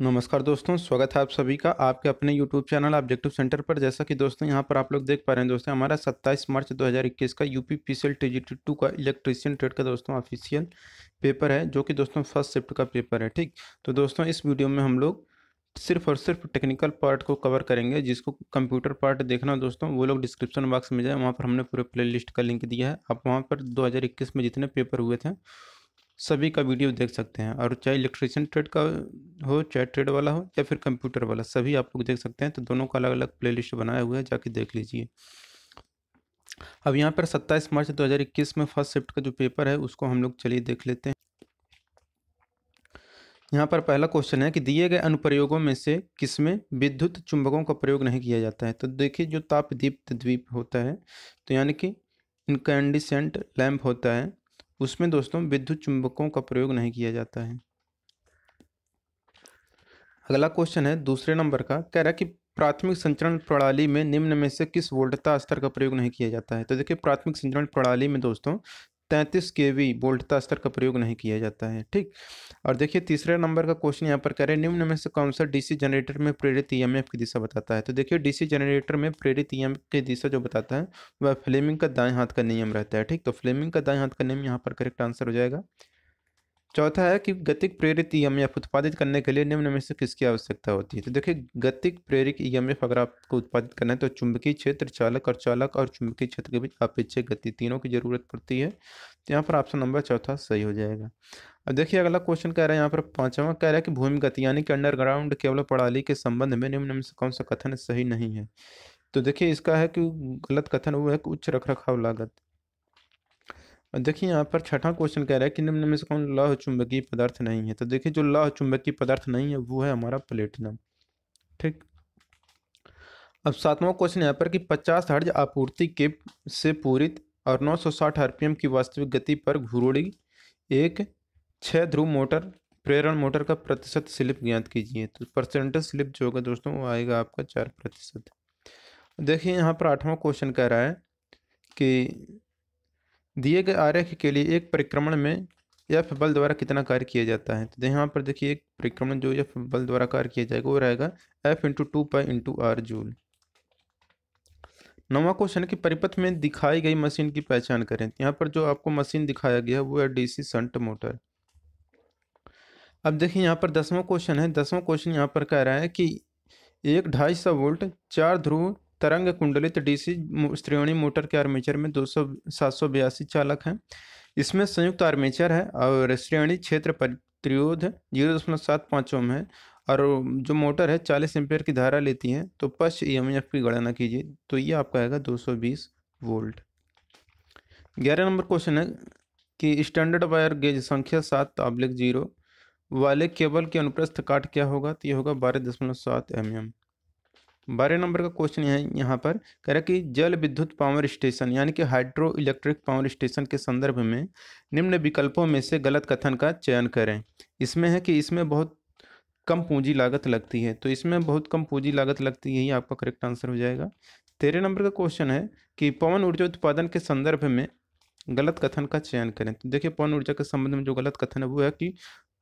नमस्कार दोस्तों स्वागत है आप सभी का आपके अपने यूट्यूब चैनल ऑब्जेक्टिव सेंटर पर जैसा कि दोस्तों यहां पर आप लोग देख पा रहे हैं दोस्तों हमारा 27 मार्च 2021 का UP P C L T two का इलेक्ट्रीशियन ट्रेड का दोस्तों ऑफिशियल पेपर है जो कि दोस्तों फर्स्ट शिफ्ट का पेपर है ठीक तो दोस्तों इस वीडियो में हम लोग सिर्फ और सिर्फ टेक्निकल पार्ट को कवर करेंगे जिसको कंप्यूटर पार्ट देखना दोस्तों वो लोग डिस्क्रिप्शन बॉक्स में जाए वहाँ पर हमने पूरे प्ले का लिंक दिया है आप वहाँ पर दो में जितने पेपर हुए थे सभी का वीडियो देख सकते हैं और चाहे इलेक्ट्रिशियन ट्रेड का हो चाहे ट्रेड वाला हो या फिर कंप्यूटर वाला सभी आप लोग देख सकते हैं तो दोनों का अलग अलग प्लेलिस्ट बनाया हुआ है जाके देख लीजिए अब यहाँ पर 27 मार्च 2021 में फर्स्ट शिफ्ट का जो पेपर है उसको हम लोग चलिए देख लेते हैं यहाँ पर पहला क्वेश्चन है कि दिए गए अनुप्रयोगों में से किसमें विद्युत चुंबकों का प्रयोग नहीं किया जाता है तो देखिए जो तापदीप्त द्वीप होता है तो यानी कि इनकैंडिसेंट लैम्प होता है उसमें दोस्तों विद्युत चुंबकों का प्रयोग नहीं किया जाता है अगला क्वेश्चन है दूसरे नंबर का कह रहा है कि प्राथमिक संचरण प्रणाली में निम्न में से किस वोल्टता स्तर का प्रयोग नहीं किया जाता है तो देखिए प्राथमिक संचरण प्रणाली में दोस्तों तैंतीस के वी वोल्टता स्तर का प्रयोग नहीं किया जाता है ठीक और देखिए तीसरे नंबर का क्वेश्चन यहाँ पर कह रहे हैं निम्न में से कौन सा डीसी जनरेटर में प्रेरित ईएमएफ की दिशा बताता है तो देखिए डीसी जनरेटर में प्रेरित ईएमएफ की दिशा जो बताता है वह फ्लेमिंग का दाएं हाथ का नियम रहता है ठीक तो फ्लेमिंग का दाएं हाथ का नियम यहाँ पर करेक्ट आंसर हो जाएगा चौथा है कि गतिक प्रेरित ई एम एफ उत्पादित करने के लिए निम्न में से किसकी आवश्यकता होती है तो देखिए गतिक प्रेरित ई एम एफ अगर आपको उत्पादित करना है तो चुंबकीय क्षेत्र चालक और चालक और चुंबकीय क्षेत्र के बीच अपेक्षित गति तीनों की जरूरत पड़ती है तो यहाँ पर ऑप्शन नंबर चौथा सही हो जाएगा अब देखिए अगला क्वेश्चन कह रहा है यहाँ पर पांचवा कह रहा है कि भूमिगत यानी कि अंडरग्राउंड केवल प्रणाली के संबंध में निम्न में से कौन सा कथन सही नहीं है तो देखिए इसका है कि गलत कथन वो है कि उच्च रख रखाव लागत और देखिए यहाँ पर छठा क्वेश्चन कह रहा है कि निम्न में से कौन लौह चुंबकीय पदार्थ नहीं है तो देखिए जो लौह चुंबकीय पदार्थ नहीं है वो है हमारा प्लेटिनम ठीक अब सातवां क्वेश्चन यहाँ पर कि पचास हर्ज आपूर्ति के से पूरित और 960 आरपीएम की वास्तविक गति पर घूर्णी एक छः ध्रुव मोटर प्रेरण मोटर का प्रतिशत स्लिप ज्ञात कीजिए तो परसेंटेज स्लिप जो होगा दोस्तों वो आएगा आपका चार प्रतिशत देखिए यहाँ पर आठवां क्वेश्चन कह रहा है कि दिए गए आरेख के लिए एक परिक्रमण में एफ बल द्वारा कितना कार्य किया जाता है तो यहाँ पर देखिए एक परिक्रमण जो एफ बल द्वारा कार्य किया जाएगा वो रहेगा F into two pi into R joule नवा क्वेश्चन की परिपथ में दिखाई गई मशीन की पहचान करें यहाँ पर जो आपको मशीन दिखाया गया वो है डीसी संट मोटर अब देखिए यहाँ पर दसवां क्वेश्चन है दसवां क्वेश्चन यहाँ पर कह रहा है कि एक ढाई सौ वोल्ट चार ध्रुव तरंग कुंडलित डीसी श्रेणी मोटर के आर्मेचर में दो सौ सात सौ बयासी चालक हैं इसमें संयुक्त आर्मेचर है और श्रेणी क्षेत्र प्रतिरोध जीरो दशमलव सात पाँच ओम है और जो मोटर है चालीस एम्पेयर की धारा लेती है तो पच ई e की गणना कीजिए तो ये आपका आएगा दो सौ बीस वोल्ट ग्यारह नंबर क्वेश्चन है कि स्टैंडर्ड वायर गेज संख्या सात ताब्लिक जीरो वाले केबल के अनुप्रस्थ काट क्या होगा तो ये होगा बारह दशमलव सात एम एम बारह नंबर का क्वेश्चन है यहाँ पर कह रहा कि जल विद्युत पावर स्टेशन यानी कि हाइड्रो इलेक्ट्रिक पावर स्टेशन के संदर्भ में निम्न विकल्पों में से गलत कथन का चयन करें इसमें है कि इसमें बहुत कम पूंजी लागत लगती है तो इसमें बहुत कम पूंजी लागत लगती है यही आपका करेक्ट आंसर हो जाएगा तेरह नंबर का क्वेश्चन है कि पवन ऊर्जा उत्पादन के संदर्भ में गलत कथन का चयन करें तो देखिए पवन ऊर्जा के संबंध में जो गलत कथन है वो है कि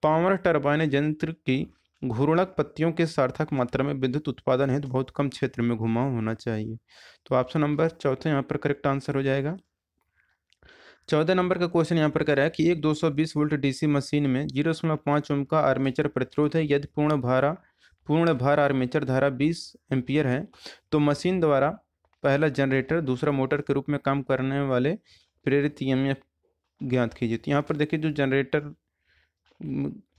पावर टर्बाइन यंत्र की घूर्णक पत्तियों के सार्थक मात्रा में विद्युत उत्पादन हेतु तो बहुत कम क्षेत्र में घुमाव होना चाहिए तो ऑप्शन नंबर चौथे यहाँ पर करेक्ट आंसर हो जाएगा चौदह नंबर का क्वेश्चन यहाँ पर कह रहा है कि एक 220 वोल्ट डीसी मशीन में जीरो दशमलव पाँच ओम का आर्मेचर प्रतिरोध है यदि पूर्ण भारा पूर्ण भार आर्मेचर धारा 20 एम्पियर है तो मशीन द्वारा पहला जनरेटर दूसरा मोटर के रूप में काम करने वाले प्रेरित एम ज्ञात कीजिए तो यहाँ पर देखिए जो जनरेटर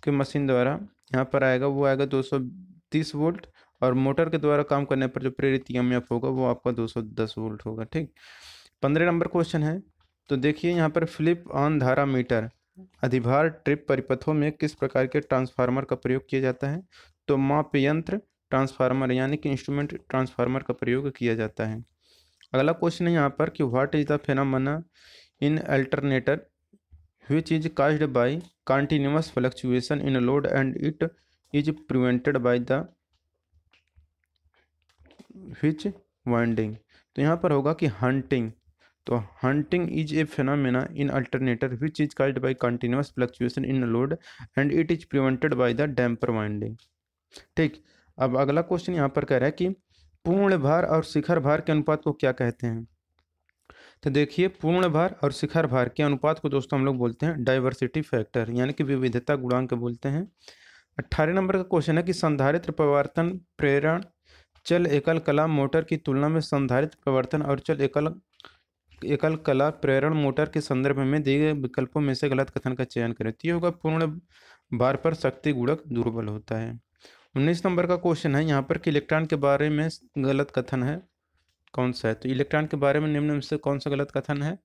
के मशीन द्वारा यहाँ पर आएगा वो आएगा 230 वोल्ट और मोटर के द्वारा काम करने पर जो प्रेरित ई होगा वो आपका 210 वोल्ट होगा ठीक पंद्रह नंबर क्वेश्चन है तो देखिए यहाँ पर फ्लिप ऑन धारा मीटर अधिभार ट्रिप परिपथों में किस प्रकार के ट्रांसफार्मर का प्रयोग किया जाता है तो माप यंत्र ट्रांसफार्मर यानी कि इंस्ट्रूमेंट ट्रांसफार्मर का प्रयोग किया जाता है अगला क्वेश्चन है यहाँ पर कि what is the phenomena in alternator which is caused by continuous fluctuation in load and it is prevented by the which winding तो यहाँ पर होगा कि हंटिंग तो hunting is a phenomena in alternator which is caused by continuous fluctuation in load and it is prevented by the damper winding ठीक अब अगला question यहाँ पर कह रहा है कि पूर्ण भार और शिखर भार के अनुपात को क्या कहते हैं तो देखिए पूर्ण भार और शिखर भार के अनुपात को दोस्तों हम लोग बोलते हैं डाइवर्सिटी फैक्टर यानी कि विविधता गुणांक बोलते हैं अट्ठारह नंबर का क्वेश्चन है कि संधारित्र प्रवर्तन प्रेरण चल एकल कला मोटर की तुलना में संधारित प्रवर्तन और चल एकल एकल कला प्रेरण मोटर के संदर्भ में दिए गए विकल्पों में से गलत कथन का चयन करें तो ये होगा पूर्ण भार पर शक्ति गुणक दुर्बल होता है उन्नीस नंबर का क्वेश्चन है यहाँ पर कि इलेक्ट्रॉन के बारे में गलत कथन है कौन सा है तो इलेक्ट्रॉन के बारे में निम्न में से कौन सा गलत कथन है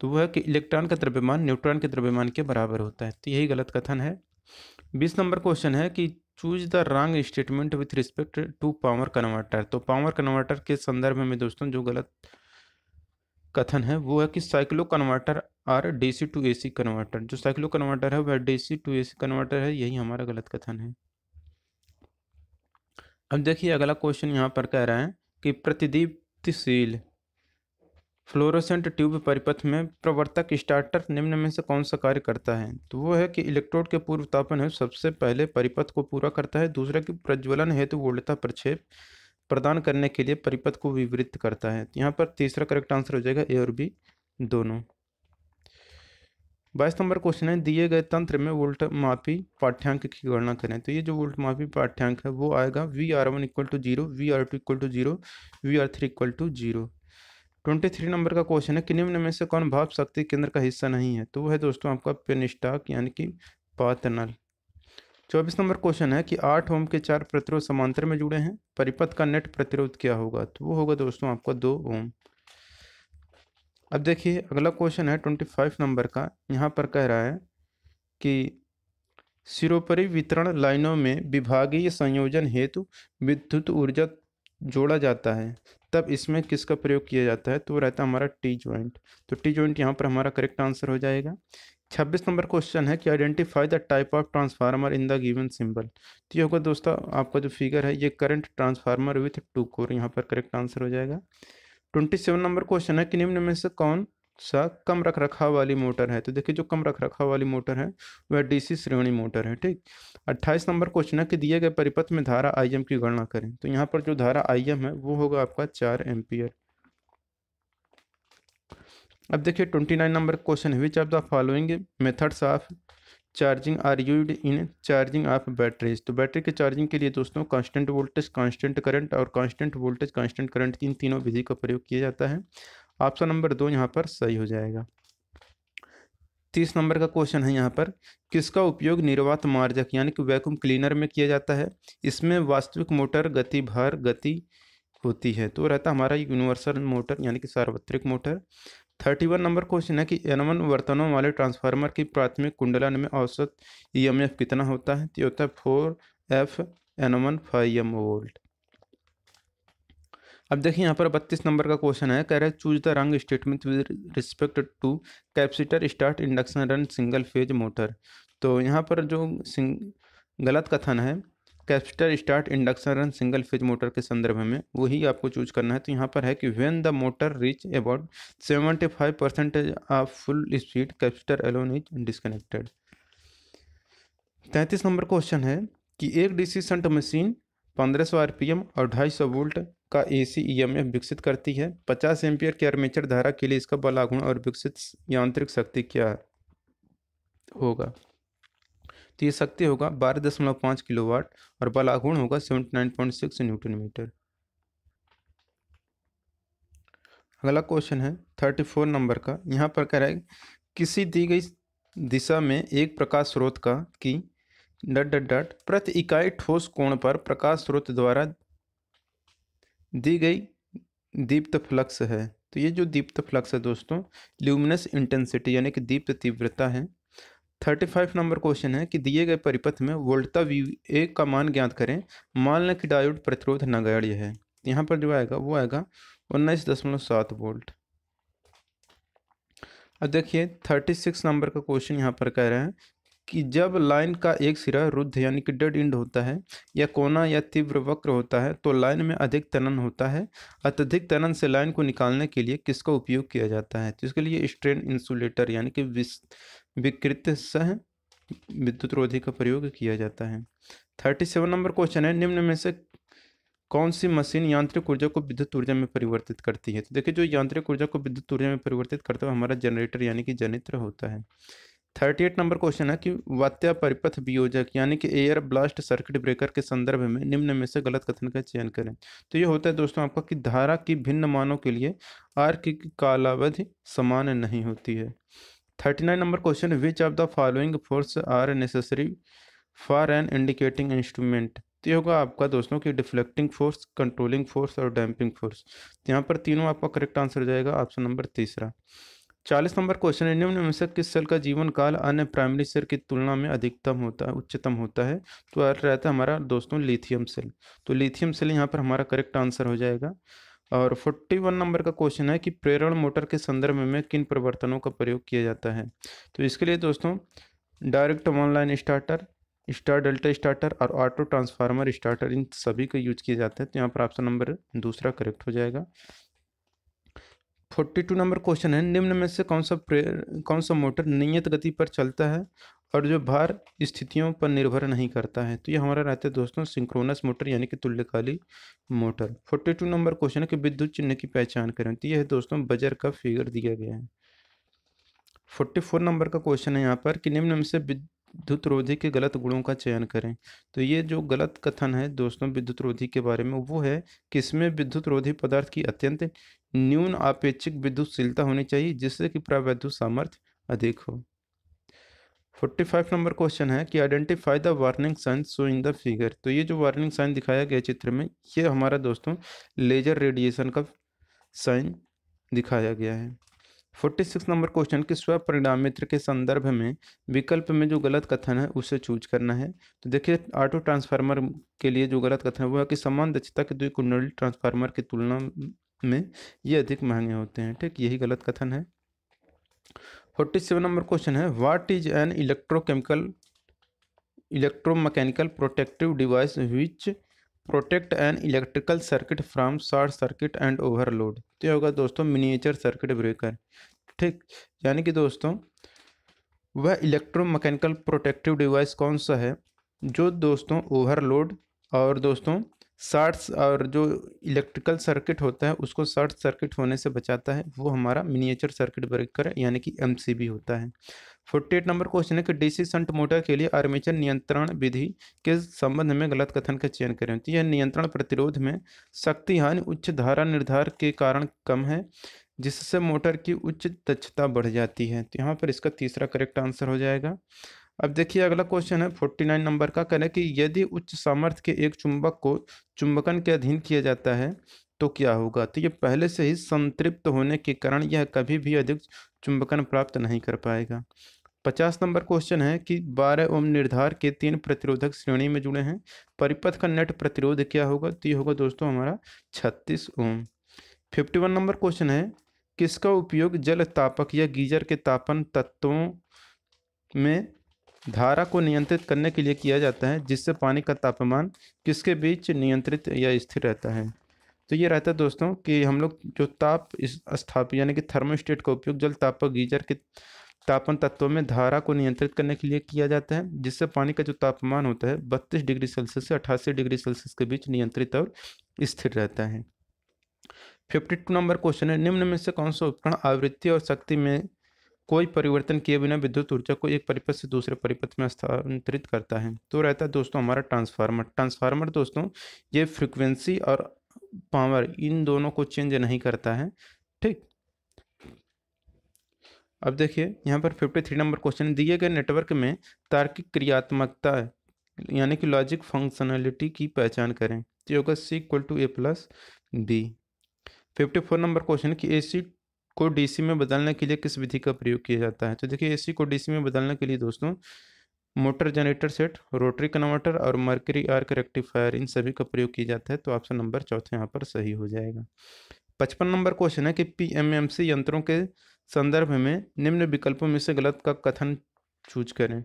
तो वह है कि इलेक्ट्रॉन का द्रव्यमान न्यूट्रॉन के द्रव्यमान के बराबर होता है तो यही गलत कथन है बीस नंबर क्वेश्चन है कि choose the wrong statement with respect to power converter तो पावर कन्वर्टर के संदर्भ में दोस्तों जो गलत कथन है वो है कि cyclo converter are DC to AC converter जो साइक्लो कन्वर्टर है वह डीसी टू एसी कन्वर्टर है यही हमारा गलत कथन है अब देखिए अगला क्वेश्चन यहाँ पर कह रहा है की प्रतिदीप्तिशील फ्लोरोसेंट ट्यूब परिपथ में प्रवर्तक स्टार्टर निम्न में से कौन सा कार्य करता है तो वो है कि इलेक्ट्रोड के पूर्व तापन है सबसे पहले परिपथ को पूरा करता है दूसरा कि प्रज्वलन हेतु वोल्टता प्रक्षेप प्रदान करने के लिए परिपथ को विवृत करता है तो यहाँ पर तीसरा करेक्ट आंसर हो जाएगा ए और बी दोनों बाईस नंबर तो क्वेश्चन है दिए गए तंत्र में वोल्ट मापी पाठ्यांक की गणना करें तो ये जो वोल्ट मापी पाठ्यांक है वो आएगा V R one equal to zero V R two equal to zero V R three equal to zero twenty three number का क्वेश्चन है कि निम्न में से कौन भाप शक्ति केंद्र का हिस्सा नहीं है तो वो है दोस्तों आपका पेनिस्टाक यानी कि पातनल चौबीस नंबर क्वेश्चन है कि आठ ओम के चार प्रतिरोध समांतर में जुड़े हैं परिपथ का नेट प्रतिरोध क्या होगा तो वो होगा दोस्तों आपका दो ओम अब देखिए अगला क्वेश्चन है ट्वेंटी फाइव नंबर का यहाँ पर कह रहा है कि सिरोपरि वितरण लाइनों में विभागीय संयोजन हेतु विद्युत ऊर्जा जोड़ा जाता है तब इसमें किसका प्रयोग किया जाता है तो वो रहता है हमारा टी ज्वाइंट तो टी ज्वाइंट यहाँ पर हमारा करेक्ट आंसर हो जाएगा छब्बीस नंबर क्वेश्चन है कि identify the type of transformer in the given symbol तो ये होगा दोस्तों आपका जो फिगर है ये current transformer with two core यहाँ पर करेक्ट आंसर हो जाएगा ट्वेंटी सेवन नंबर क्वेश्चन है कि निम्न में से कौन सा कम रख रखाव वाली मोटर है तो देखिए जो कम रख रखाव वाली मोटर है वह डीसी श्रेणी मोटर है ठीक अट्ठाईस नंबर क्वेश्चन है कि दिए गए परिपथ में धारा आईएम की गणना करें तो यहाँ पर जो धारा आईएम है वो होगा आपका चार एम्पियर अब देखिए ट्वेंटी नाइन नंबर क्वेश्चन है which of the following methods of charging are use in charging of batteries तो बैटरी के चार्जिंग के लिए दोस्तों कांस्टेंट वोल्टेज कांस्टेंट करंट और कांस्टेंट वोल्टेज कांस्टेंट करंट इन तीनों विधि का प्रयोग किया जाता है ऑप्शन नंबर दो यहाँ पर सही हो जाएगा तीस नंबर का क्वेश्चन है यहाँ पर किसका उपयोग निर्वात मार्जक यानी कि वैक्यूम क्लीनर में किया जाता है इसमें वास्तविक मोटर गति भार गति होती है तो रहता हमारा यूनिवर्सल मोटर यानी कि सार्वत्रिक motor thirty one number question है कि एनवन वर्तनों वाले ट्रांसफार्मर की प्राथमिक कुंडलन में औसत ईएमएफ e कितना होता है तो होता है four F N one five M volt अब देखिए यहाँ पर बत्तीस नंबर का क्वेश्चन है कह रहे है choose the wrong statement with respect to capacitor start induction run single phase motor तो यहाँ पर जो गलत कथन है capital start induction run single phase motor के संदर्भ में वही आपको चूज करना है तो यहाँ पर है कि when the motor reach about seventy five percentage of full speed capital alone is disconnected तैंतीस नंबर क्वेश्चन है कि एक डीसी संट मशीन पंद्रह 1500 आरपीएम और ढाई सौ वोल्ट का ए सी ई एम एफ विकसित करती है पचास एम्पियर के आर्मेचर धारा के लिए इसका बलागुण और विकसित यांत्रिक शक्ति क्या होगा तो ये शक्ति होगा बारह दशमलव पाँच किलो वाट और बलागुण होगा seventy nine point six newton meter अगला क्वेश्चन है थर्टी फोर नंबर का यहाँ पर कह रहा है किसी दी गई दिशा में एक प्रकाश स्रोत का कि डट डट डट प्रति इकाई ठोस कोण पर प्रकाश स्रोत द्वारा दी गई दीप्त फ्लक्स है तो ये जो दीप्त फ्लक्स है दोस्तों ल्यूमिनस इंटेंसिटी यानी कि दीप्त तीव्रता है थर्टी फाइव नंबर क्वेश्चन है कि दिए गए परिपथ में वोल्टता वी ए का मान ज्ञात करें मान लें कि डायोड प्रतिरोध नगण्य है यहाँ पर जो आएगा वो आएगा उन्नीस दशमलव सात वोल्ट अब देखिए थर्टी सिक्स नंबर का क्वेश्चन यहाँ पर कह रहे हैं कि जब लाइन का एक सिरा रुद्ध यानी कि डेड इंड होता है या कोना या तीव्र वक्र होता है तो लाइन में अधिक तनन होता है अत्यधिक तनन से लाइन को निकालने के लिए किसका उपयोग किया जाता है तो इसके लिए स्ट्रेन इंसुलेटर यानी कि विकृत सह विद्युत रोधी का प्रयोग किया जाता है थर्टी सेवन नंबर क्वेश्चन है निम्न में से कौन सी मशीन यांत्रिक ऊर्जा को विद्युत ऊर्जा में परिवर्तित करती है तो देखिए जो यांत्रिक ऊर्जा को विद्युत ऊर्जा में परिवर्तित करता है हमारा जनरेटर यानी कि जनित्र होता है थर्टी एट नंबर क्वेश्चन है कि वात्या परिपथ वियोजक यानी कि एयर ब्लास्ट सर्किट ब्रेकर के संदर्भ में निम्न में से गलत कथन का चयन करें तो ये होता है दोस्तों आपका कि धारा की भिन्न मानों के लिए आर की कालावधि समान नहीं होती है thirty nine number question which of the following force are necessary for an indicating instrument तो ये होगा आपका दोस्तों कि डिफ्लेक्टिंग फोर्स कंट्रोलिंग फोर्स और डैम्पिंग फोर्स तो यहाँ पर तीनों आपका करेक्ट आंसर हो जाएगा ऑप्शन नंबर तीसरा चालीस नंबर क्वेश्चन है निम्न में से किस सेल का जीवन काल अन्य प्राइमरी सेल की तुलना में अधिकतम होता है उच्चतम होता है तो रहता है हमारा दोस्तों लिथियम सेल तो लिथियम सेल यहाँ पर हमारा करेक्ट आंसर हो जाएगा और 41 नंबर का क्वेश्चन है कि प्रेरण मोटर के संदर्भ में किन परिवर्तनों का प्रयोग किया जाता है तो इसके लिए दोस्तों direct online starter star delta starter और ऑटो ट्रांसफार्मर स्टार्टर इन सभी का यूज किया जाता है तो यहाँ पर ऑप्शन नंबर दूसरा करेक्ट हो जाएगा फोर्टी टू नंबर क्वेश्चन है निम्न में से कौन सा प्रे कौन सा मोटर नियत गति पर चलता है और जो भार स्थितियों पर निर्भर नहीं करता है तो ये हमारा रहता है दोस्तों सिंक्रोनस मोटर यानी कि तुल्यकाली motor forty two number question है कि विद्युत चिन्ह की पहचान करें तो यह दोस्तों बजर का फिगर दिया गया है फोर्टी फोर नंबर का क्वेश्चन है यहाँ पर कि निम्न में से विद्युत रोधी के गलत गुणों का चयन करें तो ये जो गलत कथन है दोस्तों विद्युत रोधी के बारे में वो है कि इसमें विद्युत रोधी पदार्थ की अत्यंत न्यून आपेक्षिक विद्युतशीलता होनी चाहिए जिससे कि प्रावैद्युत सामर्थ्य अधिक हो फोर्टी फाइव नंबर क्वेश्चन है कि identify the warning sign so in the figure तो ये जो वार्निंग साइन दिखाया गया चित्र में ये हमारा दोस्तों लेजर रेडिएशन का साइन दिखाया गया है फोर्टी सिक्स नंबर क्वेश्चन कि स्व परिणामित्र के संदर्भ में विकल्प में जो गलत कथन है उसे चूज करना है तो देखिए ऑटो ट्रांसफार्मर के लिए जो गलत कथन है वो है कि समान दक्षता के दो कुंडली ट्रांसफार्मर की तुलना में ये अधिक महंगे होते हैं ठीक यही गलत कथन है फोर्टी सेवन नंबर क्वेश्चन है what is an electrochemical electromechanical protective device which protect an electrical circuit from short circuit and overload तो यह होगा दोस्तों मिनिएचर सर्किट ब्रेकर ठीक यानी कि दोस्तों वह इलेक्ट्रोमैकेनिकल प्रोटेक्टिव डिवाइस कौन सा है जो दोस्तों ओवरलोड और दोस्तों शॉर्ट्स और जो इलेक्ट्रिकल सर्किट होता है उसको शॉर्ट सर्किट होने से बचाता है वो हमारा मिनिएचर सर्किट ब्रेकर यानी कि एम होता है फोर्टी एट नंबर क्वेश्चन है कि डीसी संट मोटर के लिए आर्मेचर नियंत्रण विधि के संबंध में गलत कथन का चयन करें तो यह नियंत्रण प्रतिरोध में शक्ति हानि उच्च धारा निर्धार के कारण कम है जिससे मोटर की उच्च दक्षता बढ़ जाती है तो यहाँ पर इसका तीसरा करेक्ट आंसर हो जाएगा अब देखिए अगला क्वेश्चन है फोर्टी नाइन नंबर का करें कि यदि उच्च सामर्थ्य के एक चुंबक को चुंबकन के अधीन किया जाता है तो क्या होगा तो ये पहले से ही संतृप्त होने के कारण यह कभी भी अधिक चुंबकन प्राप्त नहीं कर पाएगा पचास नंबर क्वेश्चन है कि बारह ओम निर्धार के तीन प्रतिरोधक श्रेणी में जुड़े हैं परिपथ का नेट प्रतिरोध क्या होगा तो ये होगा दोस्तों हमारा छत्तीस ohm fifty one number question है किसका उपयोग जल तापक या गीजर के तापन तत्वों में धारा को नियंत्रित करने के लिए किया जाता है जिससे पानी का तापमान किसके बीच नियंत्रित या स्थिर रहता है तो ये रहता है दोस्तों कि हम लोग जो ताप स्थाप यानी कि थर्मोस्टेट का उपयोग जल ताप गीजर के तापन तत्वों में धारा को नियंत्रित करने के लिए किया जाता है जिससे पानी का जो तापमान होता है बत्तीस डिग्री सेल्सियस से अठासी डिग्री सेल्सियस के बीच नियंत्रित और स्थिर रहता है फिफ्टी टू नंबर क्वेश्चन है निम्न में से कौन सा उपकरण आवृत्ति और शक्ति में कोई परिवर्तन किए बिना विद्युत ऊर्जा को एक परिपथ से दूसरे परिपथ में स्थानांतरित करता है तो रहता है दोस्तों हमारा ट्रांसफार्मर ट्रांसफार्मर दोस्तों ये फ्रिक्वेंसी और पावर इन दोनों को चेंज नहीं करता है ठीक अब देखिए यहाँ पर फिफ्टी थ्री नंबर क्वेश्चन दिए गए नेटवर्क में तार्किक क्रियात्मकता यानी कि लॉजिक फंक्शनैलिटी की पहचान करें तो होगा C equal to A plus B fifty four number question कि ए सी को डीसी में बदलने के लिए किस विधि का प्रयोग किया जाता है तो देखिए एसी को डीसी में बदलने के लिए दोस्तों motor generator set rotary converter और मर्करी आर्क रेक्टिफायर इन सभी का प्रयोग किया जाता है तो ऑप्शन नंबर चौथे यहाँ पर सही हो जाएगा पचपन नंबर क्वेश्चन है कि पीएमएमसी यंत्रों के संदर्भ में निम्न विकल्पों में से गलत का कथन चूज करें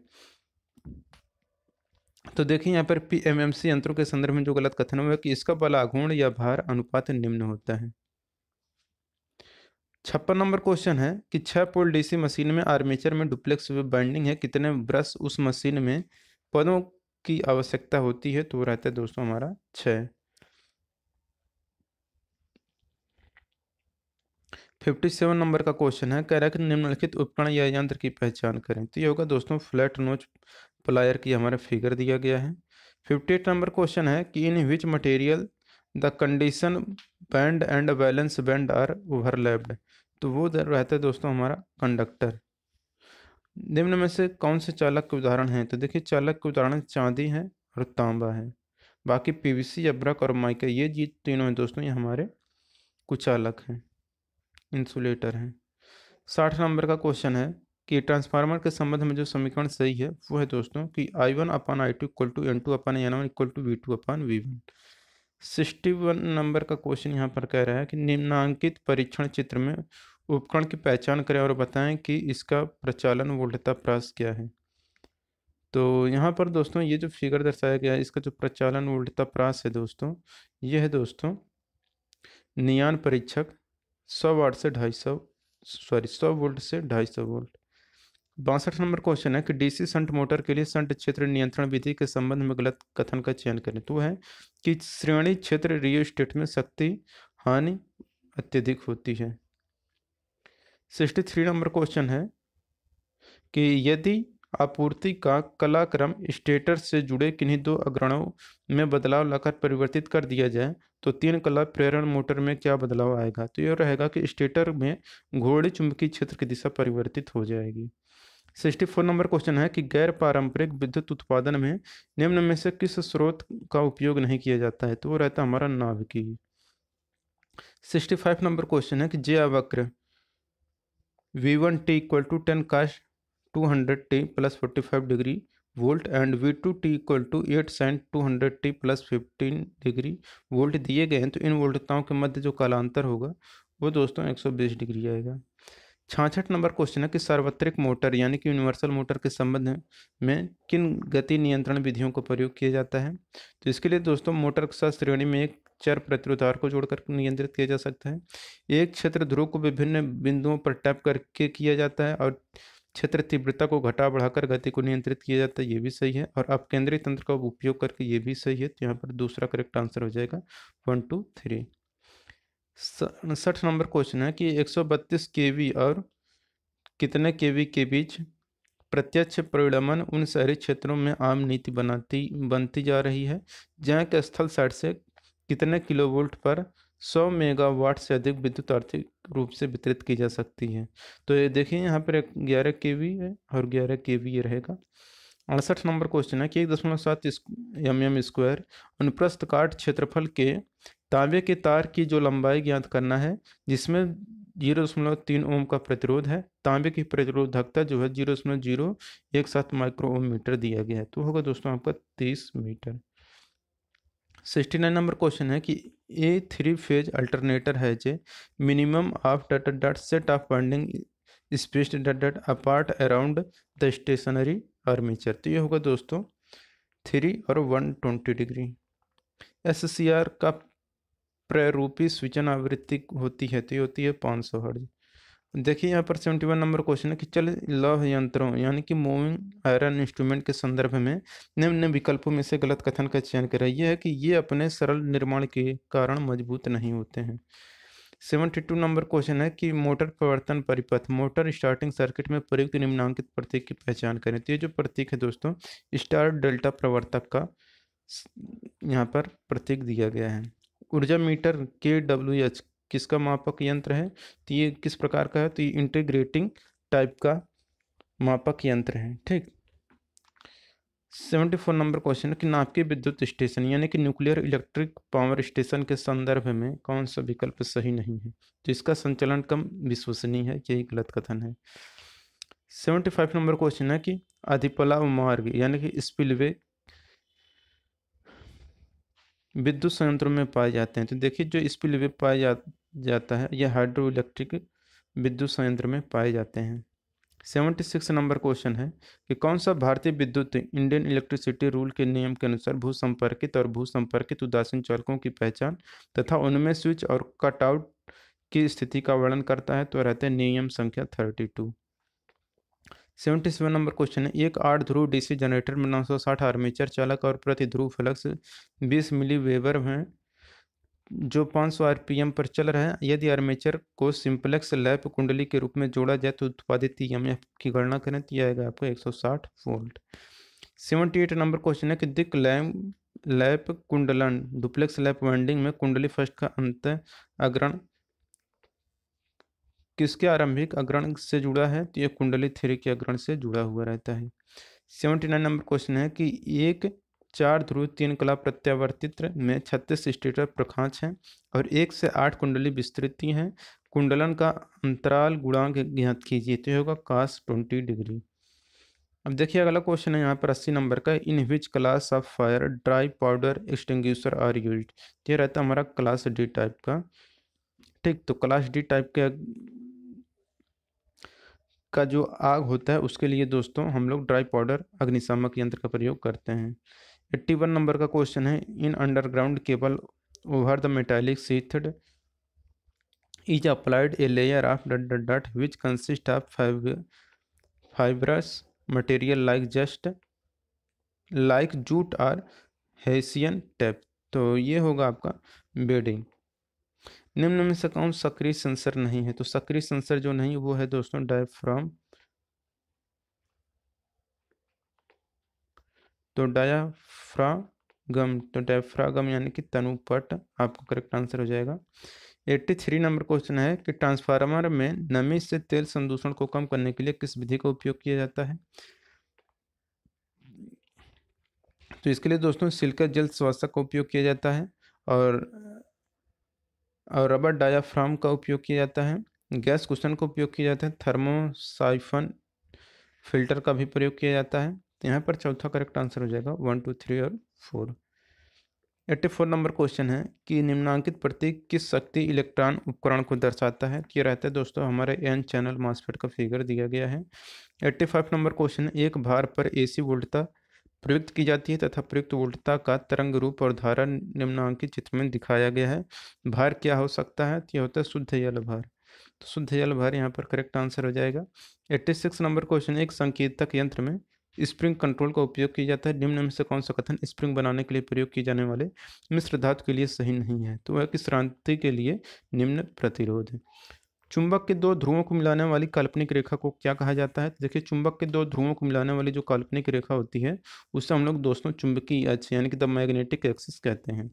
तो देखिए यहाँ पर पीएमएमसी यंत्रों के संदर्भ में जो गलत कथन हुआ कि इसका बल आघूर्ण या भार अनुपात निम्न होता है छप्पन नंबर क्वेश्चन है कि छः पोल डीसी मशीन में आर्मेचर में डुप्लेक्स वेब बाइंडिंग है कितने ब्रश उस मशीन में पदों की आवश्यकता होती है तो वो रहता है दोस्तों हमारा छः फिफ्टी सेवन नंबर का क्वेश्चन है कह रहा है कि निम्नलिखित उपकरण या यंत्र की पहचान करें तो ये होगा दोस्तों फ्लैट नोच प्लायर की हमारा फिगर दिया गया है फिफ्टी एट नंबर क्वेश्चन है कि in which material the conduction band and valence band are overlapped तो वो रहता है दोस्तों हमारा कंडक्टर निम्न में से कौन से चालक के उदाहरण हैं तो देखिए चालक के उदाहरण चांदी है और तांबा है बाकी पीवीसी अब्रक और माइका ये जी तीनों हैं दोस्तों ये हमारे कुचालक हैं इंसुलेटर हैं साठ नंबर का क्वेश्चन है कि ट्रांसफार्मर के संबंध में जो समीकरण सही है वो है दोस्तों कि I one upon I two equal to N two upon N one equal to V two upon V one sixty one number का क्वेश्चन यहाँ पर कह रहा है कि निम्नांकित परीक्षण चित्र में उपकरण की पहचान करें और बताएं कि इसका प्रचालन वोल्टता प्रास क्या है तो यहाँ पर दोस्तों ये जो फिगर दर्शाया गया है इसका जो प्रचालन वोल्टता प्रास है दोस्तों ये है दोस्तों नियान परीक्षक सौ वाट से ढाई सौ सॉरी सौ वोल्ट से ढाई सौ वोल्ट बासठ नंबर क्वेश्चन है कि डीसी संट मोटर के लिए संट क्षेत्र नियंत्रण विधि के संबंध में गलत कथन का चयन करें तो है कि श्रेणी क्षेत्र रियो स्टेट में शक्ति हानि अत्यधिक होती है सिक्सटी थ्री नंबर क्वेश्चन है कि यदि आपूर्ति का कलाक्रम स्टेटर से जुड़े किन्हीं दो अग्रणों में बदलाव लाकर परिवर्तित कर दिया जाए तो तीन कला प्रेरण मोटर में क्या बदलाव आएगा तो यह रहेगा कि स्टेटर में घोड़े चुंबकीय क्षेत्र की दिशा परिवर्तित हो जाएगी सिक्सटी फोर नंबर क्वेश्चन है कि गैर पारंपरिक विद्युत उत्पादन में निम्न में से किस स्रोत का उपयोग नहीं किया जाता है तो वो रहता है हमारा नाभिकीय सिक्सटी फाइव नंबर क्वेश्चन है कि जयावक्र V one T equal to ten cos two hundred T plus forty five degree volt and V two T equal to eight sine two hundred T plus fifteen degree volt दिए गए हैं तो इन वोल्टताओं के मध्य जो कालांतर होगा वो दोस्तों एक सौ बीस डिग्री आएगा छाछठ नंबर क्वेश्चन है कि सार्वत्रिक मोटर यानी कि यूनिवर्सल मोटर के संबंध में किन गति नियंत्रण विधियों का प्रयोग किया जाता है तो इसके लिए दोस्तों मोटर के साथ श्रेणी में एक चर प्रतिरोधार को जोड़कर नियंत्रित किया जा सकता है एक क्षेत्र ध्रुव को विभिन्न बिंदुओं पर टैप करके किया जाता है और क्षेत्र तीव्रता को घटा बढ़ाकर गति को नियंत्रित किया जाता है ये भी सही है और अब केंद्रीय तंत्र का उपयोग करके ये भी सही है तो यहाँ पर दूसरा करेक्ट आंसर हो जाएगा वन टू थ्री सठ नंबर क्वेश्चन है कि एक सौ बत्तीस के वी और कितने के वी के बीच प्रत्यक्ष परिणमन उन शहरी क्षेत्रों में आम नीति बनाती बनती जा रही है जहाँ के स्थल साइड से कितने किलोवोल्ट पर 100 मेगावाट से अधिक विद्युत आर्थिक रूप से वितरित की जा सकती है तो ये देखिए यहाँ पर ग्यारह के वी है और ग्यारह के वी ये रहेगा अड़सठ नंबर क्वेश्चन है कि एक दशमलव सात एम एम स्क्वायर अनुप्रस्थ काट क्षेत्रफल के तांबे के तार की जो लंबाई ज्ञात करना है जिसमें जीरो दशमलव तीन ओम का प्रतिरोध है तांबे की प्रतिरोधकता जो है जीरो दशमलव जीरो एक सात माइक्रो ओम मीटर दिया गया है तो होगा दोस्तों आपका तीस meter sixty nine number question है कि ए थ्री फेज अल्टरनेटर है जे minimum of dot dot set of winding space dot dot apart around the stationary armature तो ये होगा दोस्तों थ्री और one twenty degree S C R का प्ररूपी स्विचन आवृत्ति होती है तो ये होती है पाँच सौ हर्ज देखिए यहाँ पर सेवेंटी वन नंबर क्वेश्चन है कि चल लौह यंत्रों यानी कि मूविंग आयरन इंस्ट्रूमेंट के संदर्भ में निम्न विकल्पों में से गलत कथन का चयन करें यह है कि ये अपने सरल निर्माण के कारण मजबूत नहीं होते हैं सेवेंटी टू नंबर क्वेश्चन है कि मोटर प्रवर्तन परिपथ मोटर स्टार्टिंग सर्किट में प्रयुक्त निम्नांकित प्रतीक की पहचान करें तो ये जो प्रतीक है दोस्तों स्टार डेल्टा प्रवर्तक का यहाँ पर प्रतीक दिया गया है ऊर्जा मीटर के डब्ल्यू एच किसका मापक यंत्र है तो ये किस प्रकार का है तो ये इंटीग्रेटिंग टाइप का मापक यंत्र है ठीक सेवेंटी फोर नंबर क्वेश्चन है कि नाभिकीय विद्युत स्टेशन यानी कि न्यूक्लियर इलेक्ट्रिक पावर स्टेशन के संदर्भ में कौन सा विकल्प सही नहीं है तो इसका संचालन कम विश्वसनीय है यही गलत कथन है सेवेंटी फाइव नंबर क्वेश्चन है कि अधिपलाव मार्ग यानी कि स्पिलवे विद्युत संयंत्रों में पाए जाते हैं तो देखिए जो स्पिलवे पाए जा जाता है यह हाइड्रो इलेक्ट्रिक विद्युत संयंत्र में पाए जाते हैं सेवेंटी सिक्स नंबर क्वेश्चन है कि कौन सा भारतीय विद्युत इंडियन इलेक्ट्रिसिटी रूल के नियम के अनुसार भू संपर्कित और भू संपर्कित उदासीन चालकों की पहचान तथा उनमें स्विच और कटआउट की स्थिति का वर्णन करता है तो रहते हैं नियम संख्या thirty two seventy seven number question है एक आठ ध्रुव डीसी जनरेटर में नौ सौ साठ आर्मेचर चालक और प्रति ध्रुव फ्लक्स बीस मिली वेबर में जो 500 आरपीएम पर चल रहा है यदि आर्मेचर को सिंपलेक्स लैप कुंडली के रूप में जोड़ा जाए तो उत्पादित ईएमएफ की गणना करें तो यह आएगा आपको 160 वोल्ट 78 नंबर क्वेश्चन है कि दिक लैम लैप कुंडलन डुप्लेक्स लैप वाइंडिंग में कुंडली फर्स्ट का अंत अग्रण किसके आरंभिक अग्रण से जुड़ा है तो यह कुंडली थ्री के अग्रण से जुड़ा हुआ रहता है सेवेंटी नंबर क्वेश्चन है कि एक चार ध्रुव तीन कला प्रत्यावर्तित में छत्तीस स्टेटर प्रखांच हैं और एक से आठ कुंडली विस्तृति हैं कुंडलन का अंतराल गुणांक ज्ञात कीजिए तो होगा कास ट्वेंटी डिग्री अब देखिए अगला क्वेश्चन है यहाँ पर अस्सी नंबर का in which class of fire dry powder extinguisher are use ये रहता है हमारा क्लास डी टाइप का ठीक तो क्लास डी टाइप के का जो आग होता है उसके लिए दोस्तों हम लोग ड्राई पाउडर अग्निशामक यंत्र का प्रयोग करते हैं एट्टी वन नंबर का क्वेश्चन है in underground cable over the metallic sheathed is applied a layer of dot dot dot which consist of fibrous material like just like jute or hessian tape तो ये होगा आपका bedding निम्न में से कौन सक्रिय सेंसर नहीं है तो सक्रिय सेंसर जो नहीं वो है दोस्तों डायफ्राम तो डायाफ्रागम तो डायफ्रागम यानी कि तनुपट आपको करेक्ट आंसर हो जाएगा 83 नंबर क्वेश्चन है कि ट्रांसफार्मर में नमी से तेल संदूषण को कम करने के लिए किस विधि का उपयोग किया जाता है तो इसके लिए दोस्तों सिल्कर जल श्वासक का उपयोग किया जाता है और और रबर डायाफ्राम का उपयोग किया जाता है गैस कुशन का उपयोग किया जाता है थर्मोसाइफन फिल्टर का भी प्रयोग किया जाता है तो यहाँ पर चौथा करेक्ट आंसर हो जाएगा वन टू थ्री और four eighty four number question है कि निम्नांकित प्रतीक किस शक्ति इलेक्ट्रॉन उपकरण को दर्शाता है ये रहता है दोस्तों हमारे एन चैनल मास्फेट का फिगर दिया गया है एट्टी फाइव नंबर क्वेश्चन है एक भार पर एसी वोल्टता प्रयुक्त की जाती है तथा प्रयुक्त वोल्टता का तरंग रूप और धारा निम्नांकित चित्र में दिखाया गया है भार क्या हो सकता है तो यह होता है शुद्ध जल भार तो शुद्ध जल भार यहाँ पर करेक्ट आंसर हो जाएगा एट्टी सिक्स नंबर क्वेश्चन एक संकेतक यंत्र में स्प्रिंग कंट्रोल का उपयोग किया जाता है निम्न में से कौन सा कथन स्प्रिंग बनाने के लिए प्रयोग किए जाने वाले मिश्र धातु के लिए सही नहीं है तो वह किस क्रांति के लिए निम्न प्रतिरोध है चुंबक के दो ध्रुवों को मिलाने वाली काल्पनिक रेखा को क्या कहा जाता है देखिए चुंबक के दो ध्रुवों को मिलाने वाली जो काल्पनिक रेखा होती है उससे हम लोग दोस्तों चुंबकीय अक्ष यानी कि द मैग्नेटिक एक्सिस कहते हैं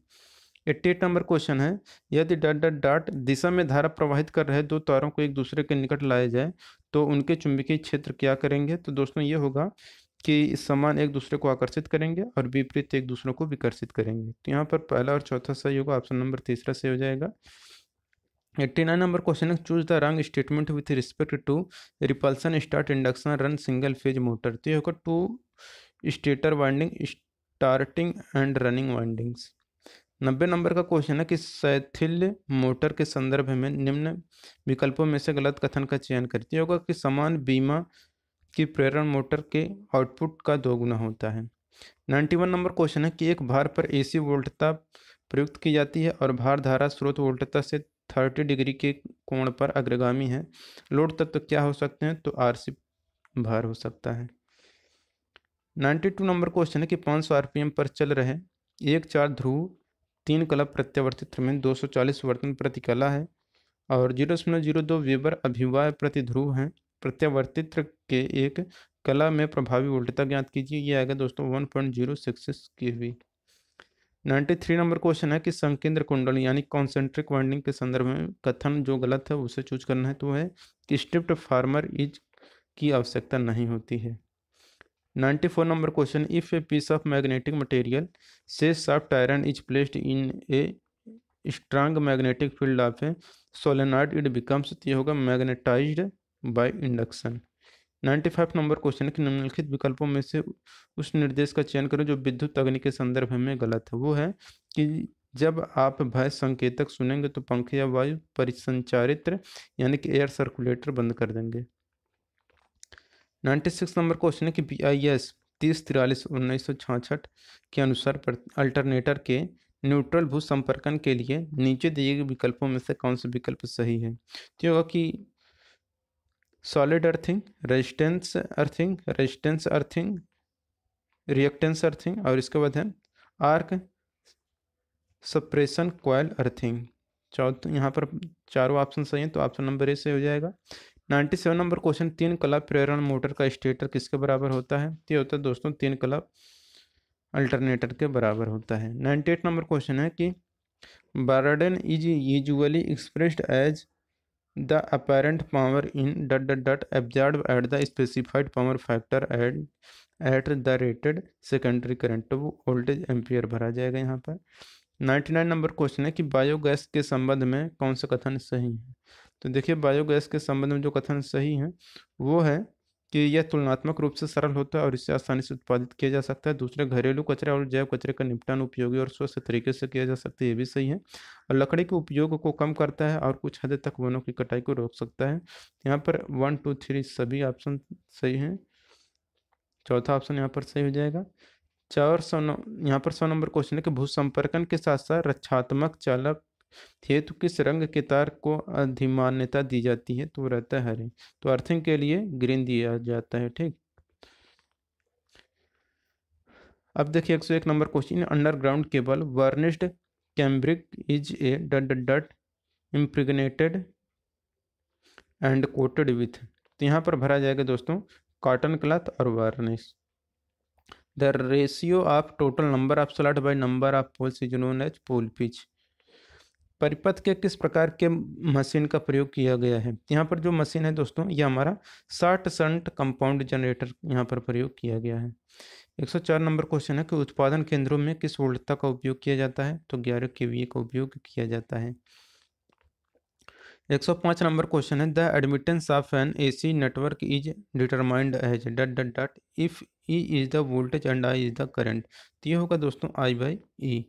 एट्टी नंबर क्वेश्चन है यदि डॉट डॉट डॉट दिशा में धारा प्रवाहित कर रहे दो तारों को एक दूसरे के निकट लाया जाए तो उनके चुंबकीय क्षेत्र क्या करेंगे तो दोस्तों ये होगा कि समान एक दूसरे को आकर्षित करेंगे और विपरीत एक दूसरे को विकर्षित करेंगे तो यहाँ पर पहला और चौथा सही होगा ऑप्शन नंबर तीसरा सही हो जाएगा एट्टी नाइन नंबर क्वेश्चन है choose the wrong statement with respect to repulsion start induction run single phase motor तो ये होगा two stator winding starting and running windings नब्बे नंबर का क्वेश्चन है कि शैथिल्य मोटर के संदर्भ में निम्न विकल्पों में से गलत कथन का चयन करती तो होगा कि समान बीमा कि प्रेरण मोटर के आउटपुट का दोगुना होता है नाइन्टी वन नंबर क्वेश्चन है कि एक भार पर एसी वोल्टता प्रयुक्त की जाती है और भार धारा स्रोत वोल्टता से थर्टी डिग्री के कोण पर अग्रगामी है लोड तत्व तो क्या हो सकते हैं तो आर भार हो सकता है नाइन्टी टू नंबर क्वेश्चन है कि पाँच सौ आरपीएम पर चल रहे एक चार ध्रुव तीन कला प्रत्यावर्तित में दो सौ चालीस वर्तन प्रति कला है और जीरो शून्य जीरो दो वेबर अभिवाय प्रति ध्रुव हैं प्रत्यावर्तित्र के एक कला में प्रभावी उल्टता ज्ञात कीजिए ये आएगा दोस्तों वन पॉइंट जीरो सिक्स की हुई नाइन्टी थ्री नंबर क्वेश्चन है कि संकेंद्र कुंडल यानी कॉन्सेंट्रिक वाइंडिंग के संदर्भ में कथन जो गलत है उसे चूज करना है तो है कि स्ट्रिप्ट फार्मर इज की आवश्यकता नहीं होती है ninety four number question if a piece of magnetic material से soft iron is placed in a strong magnetic field of a solenoid it becomes होगा magnetized by induction 95 number question है कि निम्नलिखित विकल्पों में से उस निर्देश का चयन करें जो विद्युत अग्नि के संदर्भ में गलत है वो है कि जब आप भय संकेतक सुनेंगे तो पंखे या वायु परिसंचारित्र यानी कि एयर सर्कुलेटर बंद कर देंगे 96 नंबर क्वेश्चन है कि बी आई एस तीस तिरालीस उन्नीस सौ छाछठ के अनुसार अल्टरनेटर के न्यूट्रल भू संपर्कन के लिए नीचे दिए गए विकल्पों में से कौन सा विकल्प सही है तो होगा कि solid earthing resistance earthing resistance earthing reactance earthing और इसके बाद है आर्क सप्रेशन क्वाइल अर्थिंग चौथ यहाँ पर चारों ऑप्शन सही हैं तो ऑप्शन नंबर ए से हो जाएगा नाइन्टी सेवन नंबर क्वेश्चन तीन कला प्रेरण मोटर का स्टेटर किसके बराबर होता है ये होता है दोस्तों तीन कला अल्टरनेटर के बराबर होता है नाइन्टी एट नंबर क्वेश्चन है कि burden is usually expressed as the apparent power in dot dot dot absorb at the specified power factor at at the rated secondary current तो वो वोल्टेज एम्पियर भरा जाएगा यहाँ पर नाइन्टी नाइन नंबर क्वेश्चन है कि बायोगैस के संबंध में कौन सा कथन सही है तो देखिए बायोगैस के संबंध में जो कथन सही है वो है कि यह तुलनात्मक रूप से सरल होता है और इसे आसानी से उत्पादित किया जा सकता है दूसरे घरेलू कचरा और जैव कचरे का निपटान उपयोगी और स्वस्थ तरीके से किया जा सकता है ये भी सही है और लकड़ी के उपयोग को कम करता है और कुछ हद तक वनों की कटाई को रोक सकता है यहाँ पर वन टू थ्री सभी ऑप्शन सही हैं चौथा ऑप्शन यहाँ पर सही हो जाएगा चार सौ नौ यहाँ पर सौ नंबर क्वेश्चन है कि भू संपर्कन के साथ साथ रक्षात्मक चालक हेतु किस रंग के तार को अधिमान्यता दी जाती है तो रहता है हरे तो अर्थिंग के लिए ग्रीन दिया जाता है ठीक अब देखिए एक सौ एक number question underground cable varnished cambric is a dot dot impregnated and coated with तो यहाँ पर भरा जाएगा दोस्तों कॉटन क्लॉथ और varnish the ratio of total number of slot by number of poles is known as pole pitch परिपथ के किस प्रकार के मशीन का प्रयोग किया गया है यहाँ पर जो मशीन है दोस्तों ये हमारा साठ संट कंपाउंड जनरेटर यहाँ पर प्रयोग किया गया है 104 नंबर क्वेश्चन है कि उत्पादन केंद्रों में किस वोल्टता का उपयोग किया जाता है तो ग्यारह के का उपयोग किया जाता है 105 नंबर क्वेश्चन है the admittance of an C network is determined as dot dot dot if E is the voltage and I is the current तो ये होगा दोस्तों I by E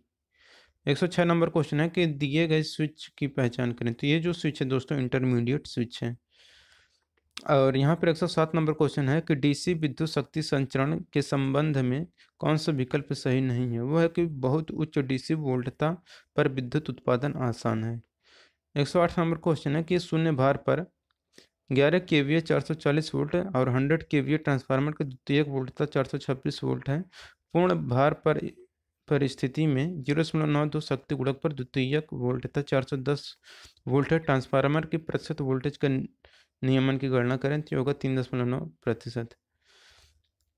106 number question है कि दिए गए स्विच की पहचान करें तो ये जो स्विच है दोस्तों इंटरमीडिएट स्विच है और यहाँ पर 107 नंबर क्वेश्चन है कि डीसी विद्युत शक्ति संचरण के संबंध में कौन सा विकल्प सही नहीं है वो है कि बहुत उच्च डीसी वोल्टता पर विद्युत उत्पादन आसान है 108 नंबर क्वेश्चन है कि शून्य भार पर 11 के वी चार वोल्ट और हंड्रेड के वी ट्रांसफार्मर का द्वितीय वोल्टता छब्बीस वोल्ट है पूर्ण भार पर परिस्थिति में जीरो दशमलव नौ दो शक्ति गुणक पर द्वितीयक वोल्ट तथा चार सौ दस वोल्ट ट्रांसफार्मर के प्रतिशत वोल्टेज का नियमन की गणना करें तो होगा तीन दशमलव नौ प्रतिशत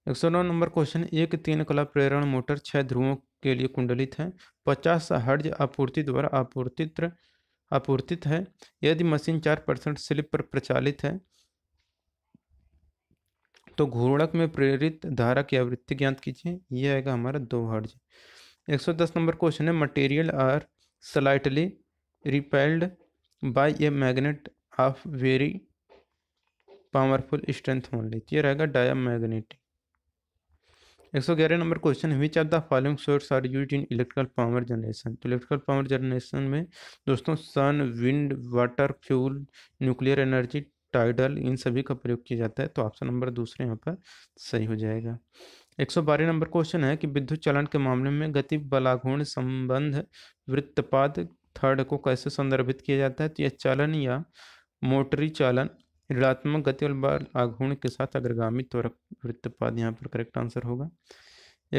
एक सौ नौ नंबर क्वेश्चन एक तीन कला प्रेरण मोटर छह ध्रुवों के लिए कुंडलित है पचास हर्ज आपूर्ति द्वारा आपूर्तित आपूर्तित है यदि मशीन चार परसेंट स्लिप पर प्रचालित है तो घूर्णक में प्रेरित धारा की आवृत्ति ज्ञात कीजिए यह आएगा हमारा दो हर्ज 110 नंबर क्वेश्चन है material are slightly repelled by a magnet of very powerful strength only ये रहेगा डाया मैग्नेटिक एक सौ ग्यारह नंबर क्वेश्चन है which are the following source are use in electrical power generation तो इलेक्ट्रिकल पावर जनरेशन में दोस्तों sun wind water fuel nuclear energy tidal इन सभी का प्रयोग किया जाता है तो ऑप्शन नंबर दूसरे यहाँ पर सही हो जाएगा एक सौ बारह नंबर क्वेश्चन है कि विद्युत चलन के मामले में गति बलाघूर्ण संबंध वृत्तपाद थर्ड को कैसे संदर्भित किया जाता है तो यह चालन या मोटरी चालन ऋणात्मक गति और आघूर्ण के साथ अग्रगामी त्वरक वृत्तपाद यहाँ पर करेक्ट आंसर होगा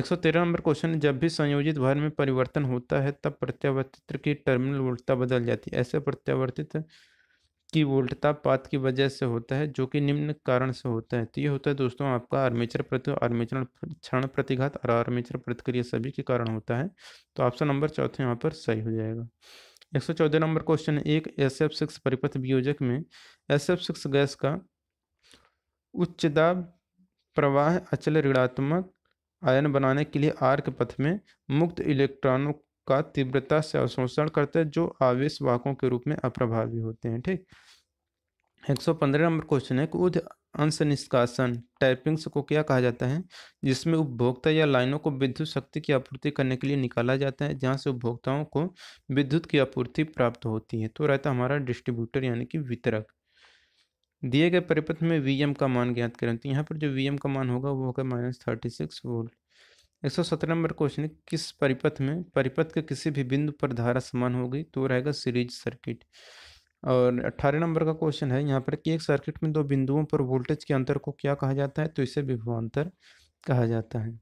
113 नंबर क्वेश्चन जब भी संयोजित भार में परिवर्तन होता है तब प्रत्यावर्तित्र की टर्मिनल उल्टा बदल जाती है ऐसे प्रत्यावर्तित्र की वोल्टता पात की वजह से होता है जो कि निम्न कारण से होता है तो ये होता है दोस्तों आपका आर्मेचर प्रति आर्मेचर क्षण प्रतिघात और आर्मेचर प्रतिक्रिया सभी के कारण होता है तो ऑप्शन नंबर चौथे यहाँ पर सही हो जाएगा एक सौ चौदह नंबर क्वेश्चन एक एस एफ सिक्स परिपथ वियोजक में एस एफ सिक्स गैस का उच्च दाब प्रवाह अचल ऋणात्मक आयन बनाने के लिए आर्क पथ में मुक्त इलेक्ट्रॉनों का तीव्रता से अवशोषण करते हैं जो आवेश वाहकों के रूप में अप्रभावी होते हैं ठीक एक सौ पंद्रह नंबर क्वेश्चन है कुछ अंश निष्कासन टाइपिंग्स को क्या कहा जाता है जिसमें उपभोक्ता या लाइनों को विद्युत शक्ति की आपूर्ति करने के लिए निकाला जाता है जहां से उपभोक्ताओं को विद्युत की आपूर्ति प्राप्त होती है तो रहता हमारा डिस्ट्रीब्यूटर यानी कि वितरक दिए गए परिपथ में वी का मान ज्ञात करें तो यहाँ पर जो वी का मान होगा वो होगा माइनस थर्टी सिक्स वोल्ट एक सौ सत्रह नंबर क्वेश्चन है किस परिपथ में परिपथ के किसी भी बिंदु पर धारा समान होगी तो रहेगा सीरीज सर्किट और अट्ठारह नंबर का क्वेश्चन है यहाँ पर कि एक सर्किट में दो बिंदुओं पर वोल्टेज के अंतर को क्या कहा जाता है तो इसे विभवांतर कहा जाता है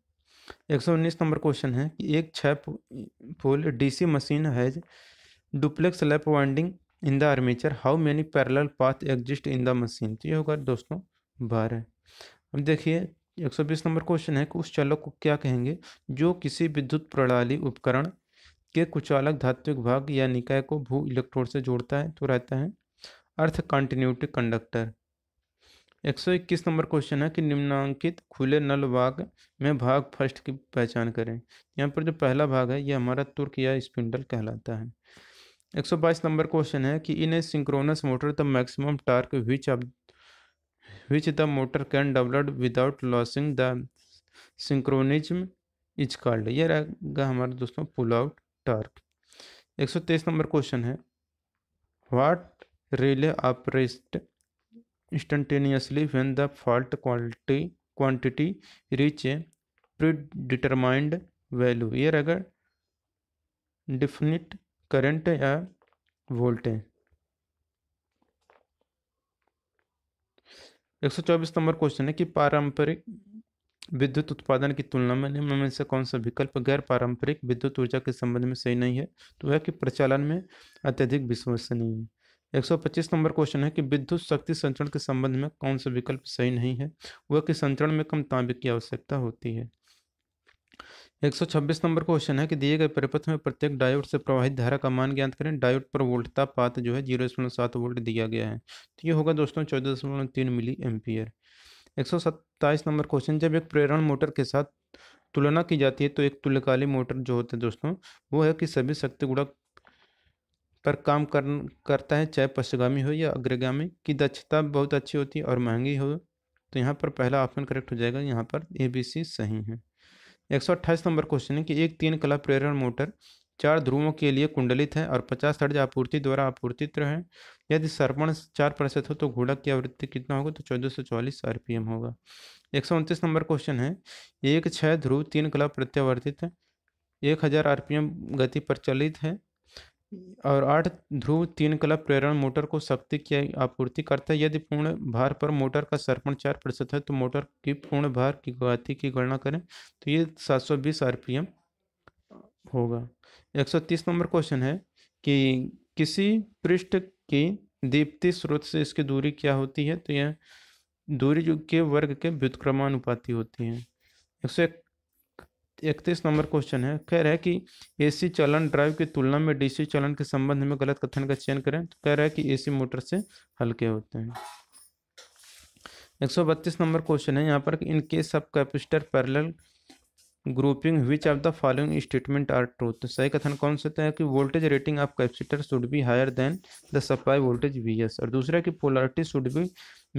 एक सौ उन्नीस नंबर क्वेश्चन है कि एक छः pole DC machine has duplex lap winding in the armature how many parallel path exist in the machine तो ये होगा दोस्तों बारह अब देखिए एक सौ बीस नंबर क्वेश्चन है कि उस चालक को क्या कहेंगे जो किसी विद्युत प्रणाली उपकरण के कुचालक धात्विक भाग या निकाय को भू इलेक्ट्रोड से जोड़ता है तो रहता है earth continuity conductor 121 number question है कि निम्नांकित खुले नल भाग में भाग फर्स्ट की पहचान करें यहाँ पर जो पहला भाग है यह हमारा तुर्क या स्पिंडल कहलाता है 122 नंबर क्वेश्चन है कि in a synchronous motor the maximum torque which अब which the motor can develop without losing the synchronism is called यह रहेगा हमारे दोस्तों pull out torque 123 number question है what relay operate instantaneously when the fault quality quantity reach a predetermined value ये अगर definite current या voltage 124 number question है कि पारंपरिक विद्युत उत्पादन की तुलना में निम्न में से कौन सा विकल्प गैर पारंपरिक विद्युत ऊर्जा के संबंध में सही नहीं है तो वह कि प्रचालन में अत्यधिक विश्वसनीय है 125 नंबर क्वेश्चन है कि विद्युत शक्ति संचरण के संबंध में कौन सा विकल्प सही नहीं है वह कि संचरण में कम तांबे की आवश्यकता होती है 126 नंबर क्वेश्चन है कि दिए गए परिपथ में प्रत्येक डायोड से प्रवाहित धारा का मान ज्ञात करें डायोड पर वोल्टता पात जो है जीरो दशमलव सात वोल्ट दिया गया है तो ये होगा दोस्तों चौदह दशमलव तीन मिली एम्पियर एक नंबर क्वेश्चन जब एक प्रेरण मोटर के साथ तुलना की जाती है तो एक तुल्यकालीन मोटर जो होता है दोस्तों वो है कि सभी शक्ति गुणक पर काम कर करता है चाहे पश्चगामी हो या अग्रगामी की दक्षता बहुत अच्छी होती है और महंगी हो तो यहाँ पर पहला ऑप्शन करेक्ट हो जाएगा यहाँ पर ए बी सी सही है एक सौ अट्ठाईस नंबर क्वेश्चन है कि एक तीन कला प्रेरण मोटर चार ध्रुवों के लिए कुंडलित हैं और पचास हर्ज आपूर्ति द्वारा आपूर्तित हैं यदि सर्पण चार प्रतिशत हो तो घोड़ा की आवृत्ति कितना होगा तो चौदह सौ चौलीस आर पी एम होगा एक सौ उनतीस नंबर क्वेश्चन है एक छः ध्रुव तीन कला प्रत्यावर्तित है एक हज़ार आर पी एम गति पर चलित है और आठ ध्रुव तीन क्लब प्रेरण मोटर को शक्ति की आपूर्ति करता है यदि पूर्ण भार पर मोटर का सर्पण चार प्रतिशत है तो मोटर की पूर्ण भार की गति की गणना करें तो ये सात सौ बीस आर पी एम होगा 130 नंबर क्वेश्चन है कि किसी पृष्ठ की दीप्ति स्रोत से इसकी दूरी क्या होती है तो यह दूरी जो के वर्ग के व्युतक्रमानुपाति होती है एक सौ इकतीस नंबर क्वेश्चन है कह रहा है कि एसी चलन ड्राइव की तुलना में डीसी चलन के संबंध में गलत कथन का चयन करें तो कह रहा है कि एसी मोटर से हल्के होते हैं एक सौ बत्तीस नंबर क्वेश्चन है यहाँ पर in case of capacitor parallel grouping which of the following statement are truth तो सही कथन कौन सा तो है कि voltage rating of capacitor should be higher than the supply voltage V S और दूसरा कि polarity should be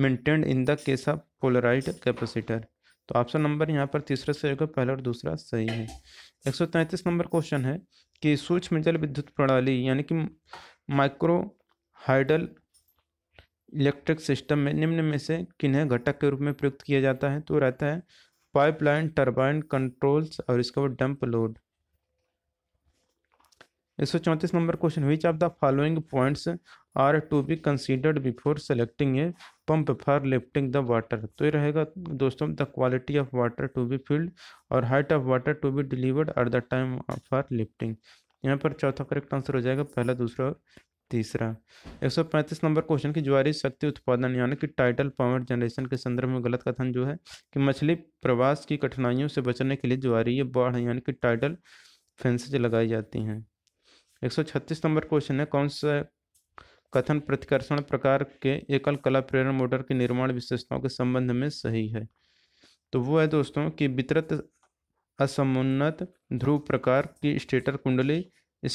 maintained in the case of polarized capacitor तो ऑप्शन नंबर यहाँ पर तीसरा सही होगा पहला और दूसरा सही है एक सौ तैंतीस नंबर क्वेश्चन है कि सूक्ष्म जल विद्युत प्रणाली यानी कि माइक्रो हाइडल इलेक्ट्रिक सिस्टम में निम्न में से किन्हें घटक के रूप में प्रयुक्त किया जाता है तो रहता है पाइपलाइन टरबाइन कंट्रोल्स और इसके बाद डंप लोड एक सौ चौंतीस number question which of the following points are to be considered before selecting a pump for lifting the water तो ये रहेगा दोस्तों the quality of water to be filled और height of water to be delivered at the time for lifting यहाँ पर चौथा correct answer हो जाएगा पहला दूसरा तीसरा 135 नंबर क्वेश्चन की ज्वारी शक्ति उत्पादन यानी कि टाइटल पावर जनरेशन के संदर्भ में गलत कथन जो है कि मछली प्रवास की कठिनाइयों से बचने के लिए ज्वारीय बाढ़ यानी कि टाइटल फेंसेज लगाई जाती हैं 136 नंबर क्वेश्चन है कौन सा कथन प्रतिकर्षण प्रकार के एकल कला प्रेरण मोटर के निर्माण विशेषताओं के संबंध में सही है तो वो है दोस्तों कि वितरत असमुन्नत ध्रुव प्रकार की स्टेटर कुंडली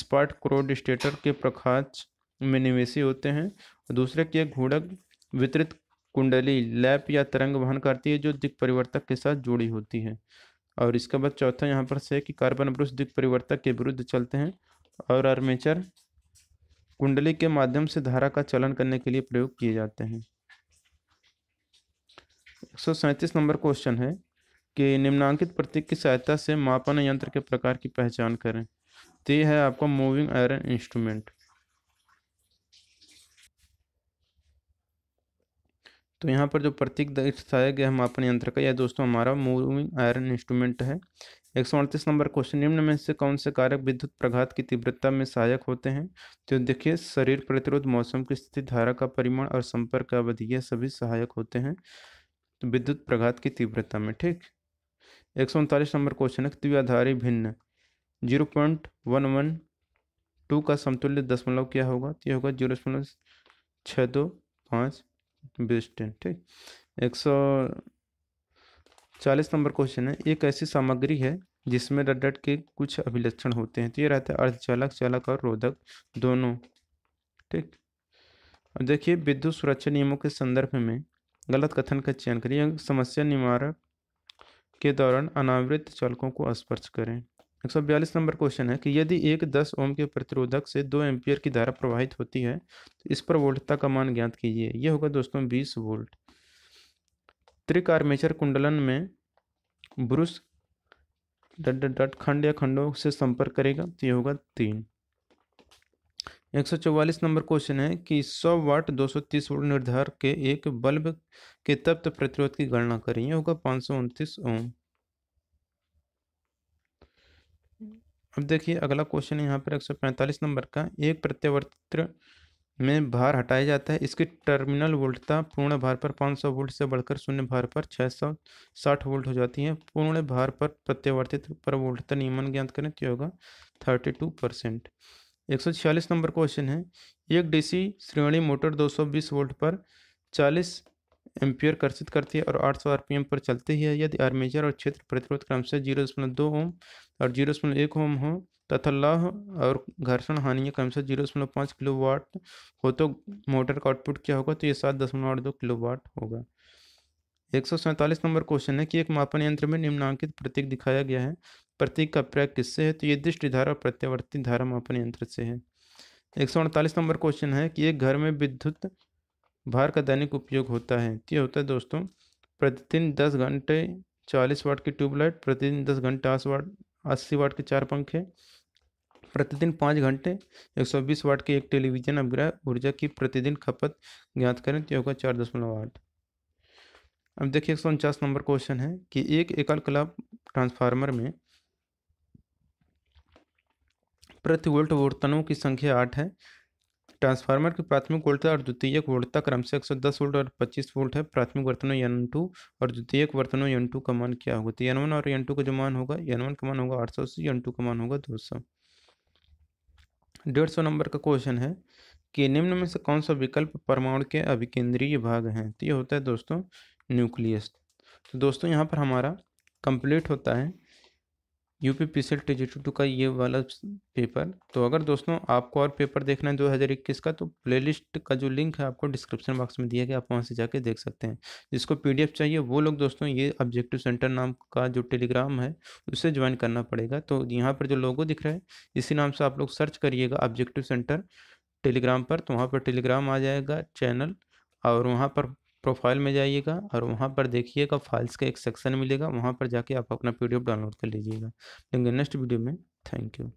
स्पार्ट क्रोड स्टेटर के प्रकाश में निवेशी होते हैं और दूसरे की एक वितरित कुंडली लैप या तरंग वहन करती है जो दिक परिवर्तक के साथ जुड़ी होती है और इसके बाद चौथा यहाँ पर से कि कार्बन ब्रुश दिक परिवर्तक के विरुद्ध चलते हैं और आर्मेचर कुंडली के माध्यम से धारा का चलन करने के लिए प्रयोग किए जाते हैं एक नंबर क्वेश्चन है कि निम्नांकित प्रतीक की सहायता से मापन यंत्र के प्रकार की पहचान करें तो है आपका मूविंग आयरन इंस्ट्रूमेंट तो यहाँ पर जो प्रतीक दर्शाया गया हम मापन यंत्र का यह दोस्तों हमारा मूविंग आयरन इंस्ट्रूमेंट है एक सौ अड़तीस नंबर क्वेश्चन निम्न में से कौन से कारक विद्युत प्रघात की तीव्रता में सहायक होते हैं तो देखिए शरीर प्रतिरोध मौसम की स्थिति धारा का परिमाण और संपर्क अवधि यह सभी सहायक होते हैं तो विद्युत प्रघात की तीव्रता में ठीक एक सौ उनतालीस नंबर क्वेश्चन है द्विआधारी भिन्न zero point one one two का समतुल्य दशमलव क्या होगा तो यह होगा जीरो दशमलव छः दो पाँच बीस टेन ठीक एक चालीस नंबर क्वेश्चन है एक ऐसी सामग्री है जिसमें रडट के कुछ अभिलक्षण होते हैं तो ये रहता है अर्धचालक चालक और रोधक दोनों ठीक अब देखिए विद्युत सुरक्षा नियमों के संदर्भ में गलत कथन का चयन करिए समस्या निवारक के दौरान अनावृत चालकों को स्पर्श करें एक सौ बयालीस नंबर क्वेश्चन है कि यदि एक दस ओम के प्रतिरोधक से दो एम्पियर की धारा प्रवाहित होती है तो इस पर वोल्टता का मान ज्ञात कीजिए यह होगा दोस्तों बीस वोल्ट त्रिक आर्मेचर कुंडलन में ब्रुश डट डट खंड या खंडों से संपर्क करेगा तो यह होगा तीन एक सौ चौवालीस नंबर क्वेश्चन है कि 100 वाट 230 वोल्ट निर्धार के एक बल्ब के तप्त प्रतिरोध की गणना करें यह होगा पाँच सौ उनतीस ओम अब देखिए अगला क्वेश्चन यहाँ पर पैंतालीस नंबर का एक प्रत्यवर्त्र में भार हटाया जाता है इसकी टर्मिनल वोल्टता पूर्ण भार पर 500 वोल्ट से बढ़कर शून्य भार पर 660 वोल्ट हो जाती है पूर्ण भार पर प्रत्यवर्तित पर वोल्टता नियमन ज्ञात करें तो होगा 32 परसेंट एक नंबर क्वेश्चन है एक डीसी श्रेणी मोटर 220 वोल्ट पर चालीस एम्पियर कर्षित करती है और 800 आरपीएम पर चलती है यदि आर्मेचर और क्षेत्र प्रतिरोध क्रमशः जीरो दशमलव दो ओम और जीरो दशमलव एक ओम हो तथा लह और घर्षण हानियाँ क्रमशः जीरो दशमलव पाँच किलो वाट हो तो मोटर का आउटपुट क्या होगा तो ये सात दशमलव आठ दो किलो वाट होगा एक सौ सैंतालीस नंबर क्वेश्चन है कि एक मापन यंत्र में निम्नांकित प्रतीक दिखाया गया है प्रतीक का प्रयोग किससे है तो ये दृष्टि धारा और प्रत्यावर्ती धारा मापन यंत्र से है एक सौ अड़तालीस नंबर क्वेश्चन है कि एक घर में विद्युत भार का दैनिक उपयोग होता है ये होता है दोस्तों प्रतिदिन दस घंटे चालीस वाट की ट्यूबलाइट प्रतिदिन दस घंटे आठ वाट अस्सी वाट के चार पंखे प्रतिदिन पाँच घंटे एक सौ बीस वाट के एक टेलीविजन अपग्रह ऊर्जा की प्रतिदिन खपत ज्ञात करें तो होगा चार दशमलव आठ अब देखिए एक सौ उनचास नंबर क्वेश्चन है कि एक एकल क्लब ट्रांसफार्मर में प्रति वोल्ट वर्तनों की संख्या आठ है ट्रांसफार्मर की प्राथमिक वोल्टता और द्वितीयक वोल्टता क्रमशः एक सौ दस वोल्ट और पच्चीस वोल्ट है प्राथमिक वर्तनों यन टू और द्वितीयक वर्तनों यन टू का मान क्या होगा तो यन वन और यन टू का जो मान होगा यन वन का मान होगा आठ सौ अस्सी यन टू का मान होगा दो सौ डेढ़ सौ नंबर का क्वेश्चन है कि निम्न में से कौन सा विकल्प परमाणु के अभिकेंद्रीय भाग हैं तो ये होता है दोस्तों न्यूक्लियस तो दोस्तों यहाँ पर हमारा कंप्लीट होता है U P P C L two का ये वाला पेपर तो अगर दोस्तों आपको और पेपर देखना है दो हज़ार इक्कीस का तो प्लेलिस्ट का जो लिंक है आपको डिस्क्रिप्शन बॉक्स में दिया गया आप वहाँ से जाके देख सकते हैं जिसको पीडीएफ चाहिए वो लोग दोस्तों ये ऑब्जेक्टिव सेंटर नाम का जो टेलीग्राम है उसे ज्वाइन करना पड़ेगा तो यहाँ पर जो लोगों दिख रहा है इसी नाम से आप लोग सर्च करिएगा ऑब्जेक्टिव सेंटर टेलीग्राम पर तो वहाँ पर टेलीग्राम आ जाएगा चैनल और वहाँ पर प्रोफाइल में जाइएगा और वहाँ पर देखिएगा फाइल्स का एक सेक्शन मिलेगा वहाँ पर जाके आप अपना पीडीएफ डाउनलोड कर लीजिएगा लेंगे नेक्स्ट वीडियो में थैंक यू